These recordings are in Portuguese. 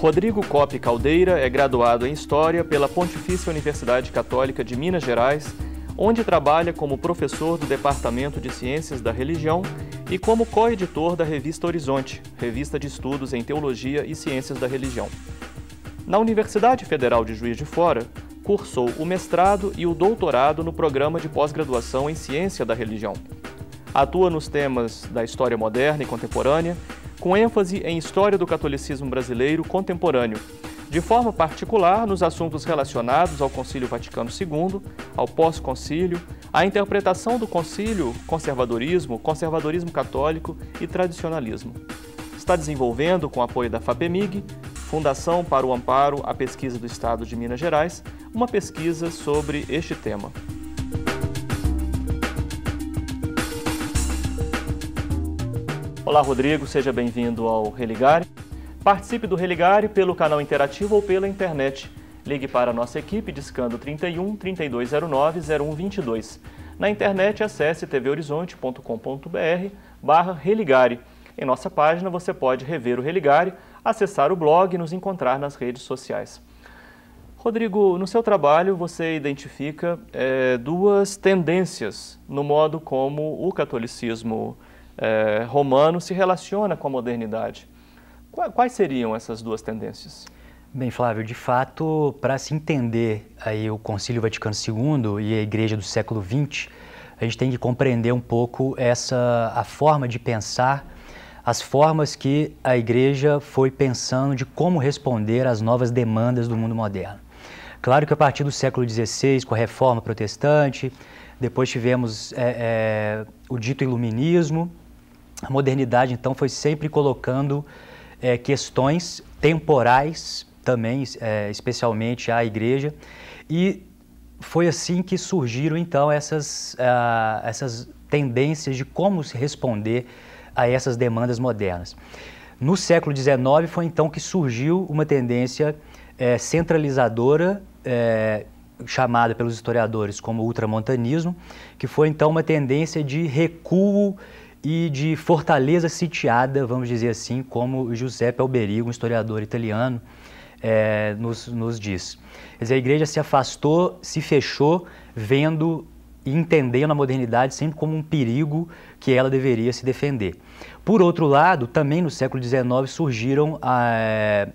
Rodrigo Coppe Caldeira é graduado em História pela Pontifícia Universidade Católica de Minas Gerais, onde trabalha como professor do Departamento de Ciências da Religião e como co-editor da revista Horizonte, revista de estudos em teologia e ciências da religião. Na Universidade Federal de Juiz de Fora, cursou o mestrado e o doutorado no programa de pós-graduação em ciência da religião. Atua nos temas da história moderna e contemporânea, com ênfase em história do catolicismo brasileiro contemporâneo, de forma particular nos assuntos relacionados ao Concílio Vaticano II, ao pós-concílio a interpretação do concílio, conservadorismo, conservadorismo católico e tradicionalismo. Está desenvolvendo, com apoio da FAPEMIG, Fundação para o Amparo à Pesquisa do Estado de Minas Gerais, uma pesquisa sobre este tema. Olá, Rodrigo, seja bem-vindo ao Religare. Participe do Religare pelo canal interativo ou pela internet Ligue para a nossa equipe discando 31 3209 0122. Na internet, acesse tvhorizonte.com.br barra Religare. Em nossa página você pode rever o Religare, acessar o blog e nos encontrar nas redes sociais. Rodrigo, no seu trabalho você identifica é, duas tendências no modo como o catolicismo é, romano se relaciona com a modernidade. Quais seriam essas duas tendências? Bem, Flávio, de fato, para se entender aí o Concílio Vaticano II e a Igreja do século XX, a gente tem que compreender um pouco essa a forma de pensar, as formas que a Igreja foi pensando de como responder às novas demandas do mundo moderno. Claro que a partir do século XVI, com a Reforma Protestante, depois tivemos é, é, o dito Iluminismo, a modernidade então foi sempre colocando é, questões temporais também, é, especialmente à igreja. E foi assim que surgiram então essas, uh, essas tendências de como se responder a essas demandas modernas. No século XIX foi então que surgiu uma tendência é, centralizadora, é, chamada pelos historiadores como ultramontanismo, que foi então uma tendência de recuo e de fortaleza sitiada, vamos dizer assim, como Giuseppe Alberigo, um historiador italiano, é, nos, nos diz. Quer dizer, a igreja se afastou, se fechou, vendo e entendendo a modernidade sempre como um perigo que ela deveria se defender. Por outro lado, também no século XIX surgiram é,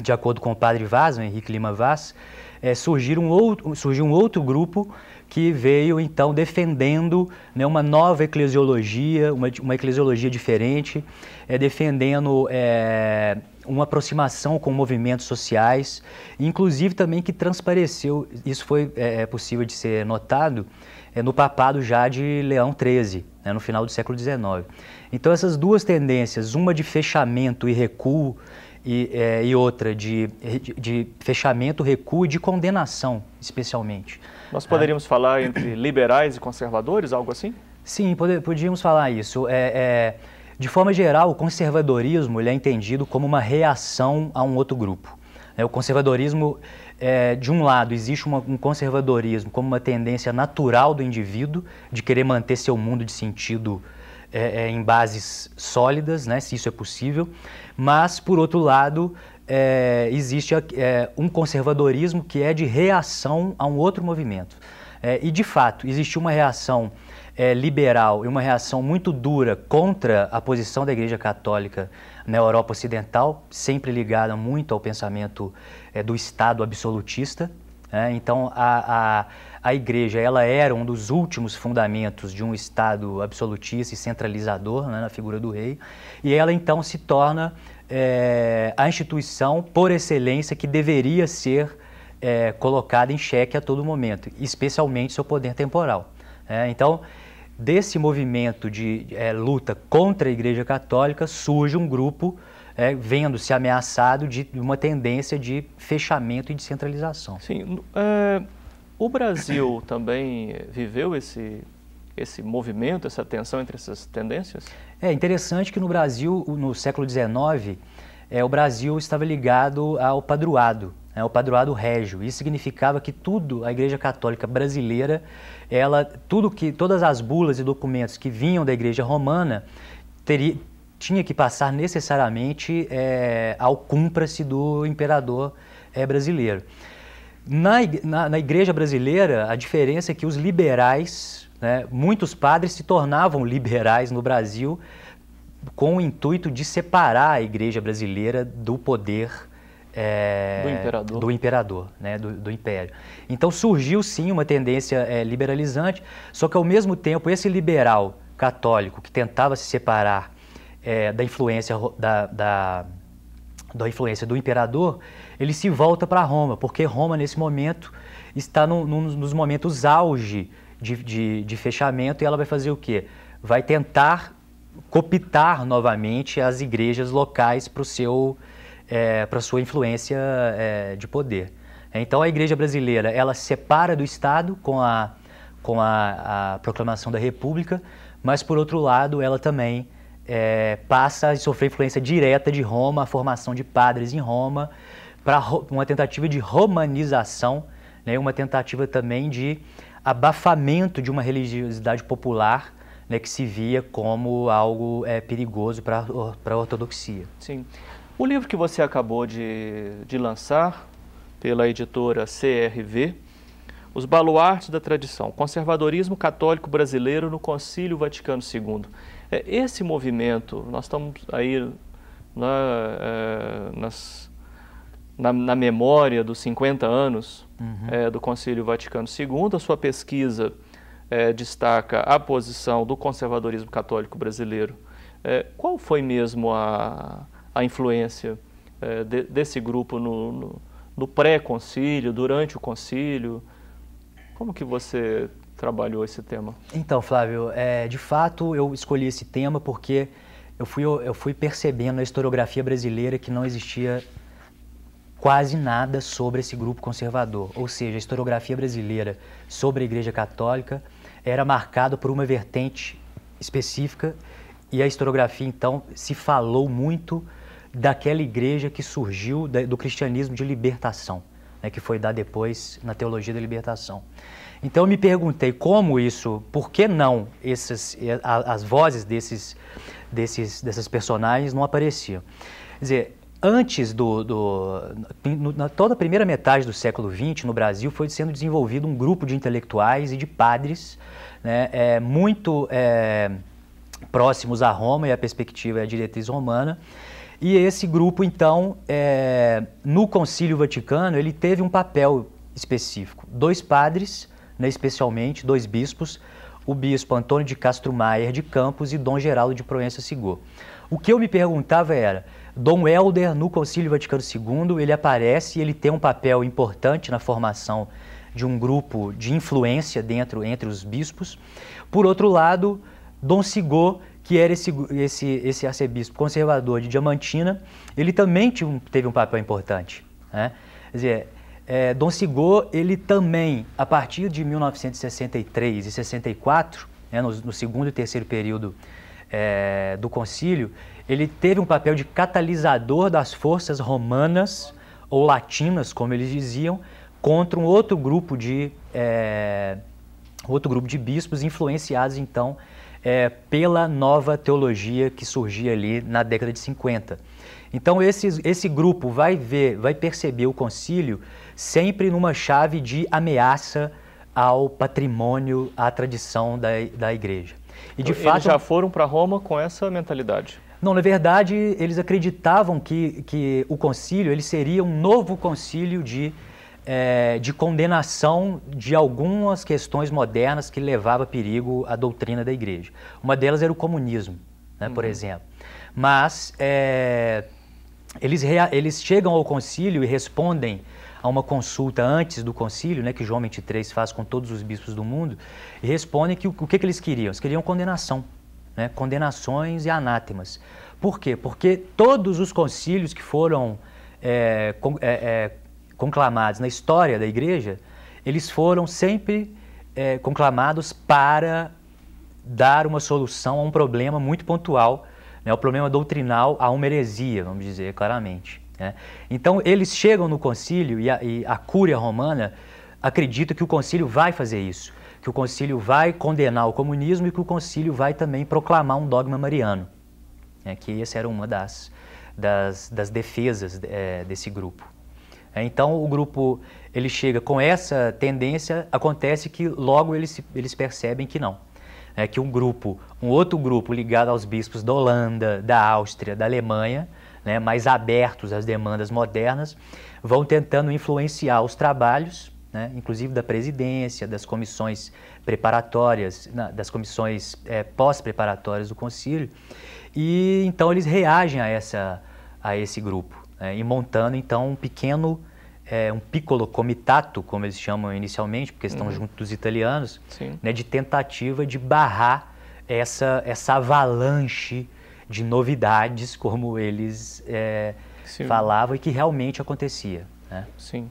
de acordo com o padre Vaz, o Henrique Lima Vaz, é, surgiu, um outro, surgiu um outro grupo que veio então defendendo né, uma nova eclesiologia, uma, uma eclesiologia diferente, é, defendendo é, uma aproximação com movimentos sociais, inclusive também que transpareceu, isso foi é, é possível de ser notado, é, no papado já de Leão XIII, né, no final do século XIX. Então essas duas tendências, uma de fechamento e recuo, e, é, e outra de, de, fechamento, recuo e de condenação, especialmente. Nós poderíamos é. falar entre liberais e conservadores, algo assim? Sim, poder, podíamos falar isso. É, é, de forma geral, o conservadorismo ele é entendido como uma reação a um outro grupo. É, o conservadorismo, é, de um lado, existe uma, um conservadorismo como uma tendência natural do indivíduo de querer manter seu mundo de sentido é, é, em bases sólidas, né, se isso é possível, mas, por outro lado, é, existe é, um conservadorismo que é de reação a um outro movimento. É, e, de fato, existe uma reação é, liberal e uma reação muito dura contra a posição da Igreja Católica na Europa Ocidental, sempre ligada muito ao pensamento do Estado absolutista. Né. Então, a, a a igreja ela era um dos últimos fundamentos de um Estado absolutista e centralizador né, na figura do rei, e ela então se torna é, a instituição por excelência que deveria ser é, colocada em xeque a todo momento, especialmente seu poder temporal. É, então, desse movimento de eh, luta contra a Igreja Católica surge um grupo é, vendo-se ameaçado de uma tendência de fechamento e de centralização Sim, é, o Brasil também viveu esse, esse movimento, essa tensão entre essas tendências? É interessante que no Brasil, no século XIX, é, o Brasil estava ligado ao padroado, né, padroado régio. Isso significava que tudo, a Igreja Católica brasileira, ela, tudo que, todas as bulas e documentos que vinham da Igreja Romana teria, tinha que passar necessariamente é, ao cumpra-se do imperador é, brasileiro. Na, na, na igreja brasileira, a diferença é que os liberais, né, muitos padres se tornavam liberais no Brasil com o intuito de separar a igreja brasileira do poder é, do imperador, do, imperador né, do, do, império. Então surgiu sim uma tendência é, liberalizante, só que ao mesmo tempo esse liberal católico que tentava se separar é, da influência da, da da influência do imperador, ele se volta para Roma, porque Roma, nesse momento, está nos momentos auge de, de, de, fechamento e ela vai fazer o quê? Vai tentar copitar novamente as igrejas locais para é, a sua influência é, de poder. Então, a igreja brasileira, ela se separa do Estado com a, com a, a proclamação da República, mas, por outro lado, ela também é, passa a sofrer influência direta de Roma, a formação de padres em Roma, para uma tentativa de romanização, né, uma tentativa também de abafamento de uma religiosidade popular né, que se via como algo é, perigoso para a ortodoxia. Sim. O livro que você acabou de, de lançar pela editora CRV, Os Baluartes da Tradição, Conservadorismo Católico Brasileiro no Concílio Vaticano II. É, esse movimento, nós estamos aí na, né, é, nas, na, na, memória dos 50 anos uhum. é, do Concílio Vaticano II, a sua pesquisa é, destaca a posição do conservadorismo católico brasileiro. É, qual foi mesmo a, a influência é, de, desse grupo no, no, no pré-concílio, durante o concílio? Como que você trabalhou esse tema? Então, Flávio, é, de fato eu escolhi esse tema porque eu fui, eu fui percebendo na historiografia brasileira que não existia quase nada sobre esse grupo conservador. Ou seja, a historiografia brasileira sobre a Igreja Católica era marcada por uma vertente específica e a historiografia, então, se falou muito daquela igreja que surgiu do cristianismo de libertação, né, que foi dar depois na teologia da libertação. Então eu me perguntei como isso, por que não essas, as vozes desses, desses, dessas personagens não apareciam? Quer dizer, antes do, do na, toda a primeira metade do século XX no Brasil foi sendo desenvolvido um grupo de intelectuais e de padres, né, é, muito é, próximos a Roma e a perspectiva e a diretriz romana. E esse grupo, então, é, no Concílio Vaticano, ele teve um papel específico. Dois padres né, especialmente dois bispos, o bispo Antônio de Castro Maier de Campos e Dom Geraldo de Proença Sigur. O que eu me perguntava era, Dom Helder, no Concílio Vaticano II, ele aparece e ele tem um papel importante na formação de um grupo de influência dentro entre os bispos. Por outro lado, Dom Sigô, que era esse, esse, esse arcebispo conservador de Diamantina, ele também teve um papel importante. Né? Quer dizer, é, Dom Sigô, ele também, a partir de 1963 e 64, né, no, no segundo e terceiro período é, do concílio, ele teve um papel de catalisador das forças romanas ou latinas, como eles diziam, contra um outro grupo de é, outro grupo de bispos influenciados então é, pela nova teologia que surgia ali na década de 50. Então esse, esse grupo vai ver, vai perceber o concílio sempre numa chave de ameaça ao patrimônio, à tradição da, da igreja. E de então, eles fato, já foram para Roma com essa mentalidade. Não, na verdade, eles acreditavam que, que o concílio ele seria um novo concílio de, é, de condenação de algumas questões modernas que levava a perigo à doutrina da igreja. Uma delas era o comunismo, né, uhum. por exemplo. Mas é, eles, eles chegam ao concílio e respondem a uma consulta antes do concílio, né, que João 23 faz com todos os bispos do mundo, e respondem que o, o que, que eles queriam? Eles queriam condenação, né, condenações e anátemas. Por quê? Porque todos os concílios que foram é, con, é, é, conclamados na história da igreja, eles foram sempre é, conclamados para dar uma solução a um problema muito pontual né, o problema doutrinal a uma heresia, vamos dizer claramente. Né? Então, eles chegam no concílio e a, e a cúria romana acredita que o concílio vai fazer isso, que o concílio vai condenar o comunismo e que o concílio vai também proclamar um dogma mariano, né, que essa era uma das, das, das defesas é, desse grupo. Então o grupo ele chega com essa tendência, acontece que logo eles, eles percebem que não, né, que um grupo, um outro grupo ligado aos bispos da Holanda, da Áustria, da Alemanha, né, mais abertos às demandas modernas, vão tentando influenciar os trabalhos, né, inclusive da presidência, das comissões preparatórias, das comissões é, pós-preparatórias do concílio, e então eles reagem a, essa, a esse grupo, né, e montando então um pequeno é, um piccolo comitato, como eles chamam inicialmente, porque estão uhum. junto dos italianos, né, de tentativa de barrar essa, essa avalanche de novidades, como eles é, falavam, e que realmente acontecia. Né? Sim.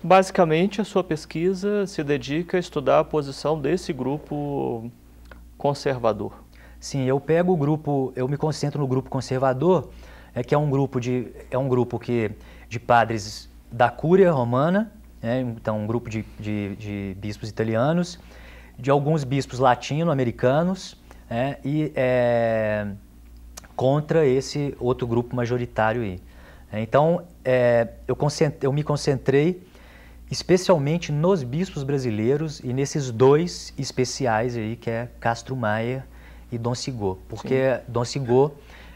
Basicamente, a sua pesquisa se dedica a estudar a posição desse grupo conservador. Sim, eu pego o grupo, eu me concentro no grupo conservador, é que é um grupo de é um grupo que de padres da Cúria Romana, né, então um grupo de, de, de, bispos italianos, de alguns bispos latino-americanos, né, e é, contra esse outro grupo majoritário aí. É, então, é, eu, eu, me concentrei especialmente nos bispos brasileiros e nesses dois especiais aí, que é Castro Maia e Dom Sigô. porque Sim. Dom Sigô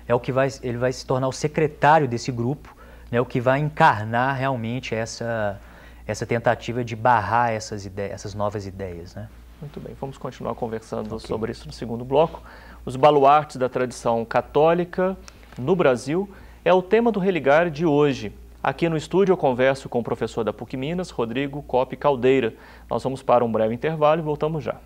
é o que vai, ele vai se tornar o secretário desse grupo né, o que vai encarnar realmente essa, essa tentativa de barrar essas, ideias, essas novas ideias. Né? Muito bem, vamos continuar conversando okay. sobre isso no segundo bloco. Os baluartes da tradição católica no Brasil é o tema do Religar de hoje. Aqui no estúdio eu converso com o professor da PUC Minas, Rodrigo Cop Caldeira. Nós vamos para um breve intervalo e voltamos já.